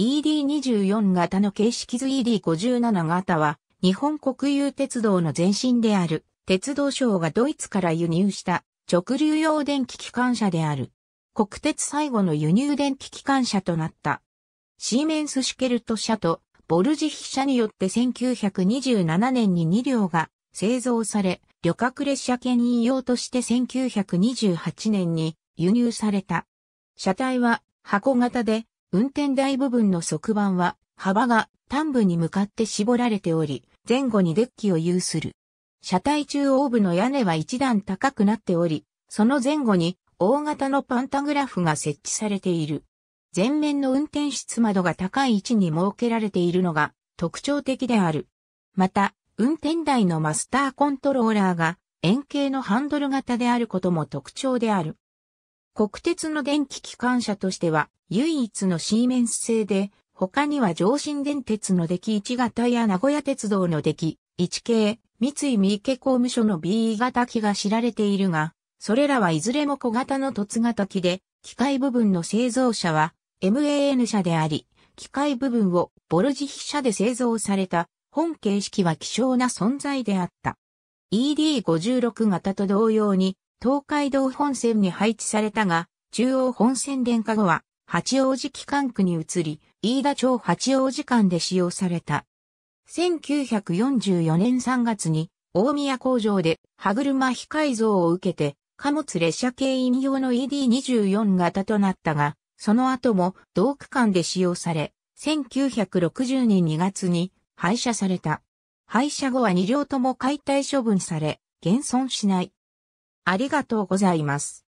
ED24 型の形式図 ED57 型は、日本国有鉄道の前身である、鉄道省がドイツから輸入した直流用電気機関車である。国鉄最後の輸入電気機関車となった。シーメンス・シュケルト社とボルジヒ社によって1927年に2両が製造され、旅客列車牽引用として1928年に輸入された。車体は箱型で運転台部分の側板は幅が端部に向かって絞られており、前後にデッキを有する。車体中央部の屋根は一段高くなっており、その前後に大型のパンタグラフが設置されている。前面の運転室窓が高い位置に設けられているのが特徴的である。また、運転台のマスターコントローラーが円形のハンドル型であることも特徴である。国鉄の電気機関車としては唯一のシーメンス製で、他には上信電鉄の出来1型や名古屋鉄道の出来1系、三井三池公務所の B 型機が知られているが、それらはいずれも小型の凸型機で、機械部分の製造者は MAN 社であり、機械部分をボルジヒ社で製造された本形式は希少な存在であった。ED56 型と同様に東海道本線に配置されたが、中央本線電化後は、八王子機関区に移り、飯田町八王子間で使用された。1944年3月に、大宮工場で歯車非改造を受けて、貨物列車系引用の ED24 型となったが、その後も同区間で使用され、1960年2月に廃車された。廃車後は2両とも解体処分され、現存しない。ありがとうございます。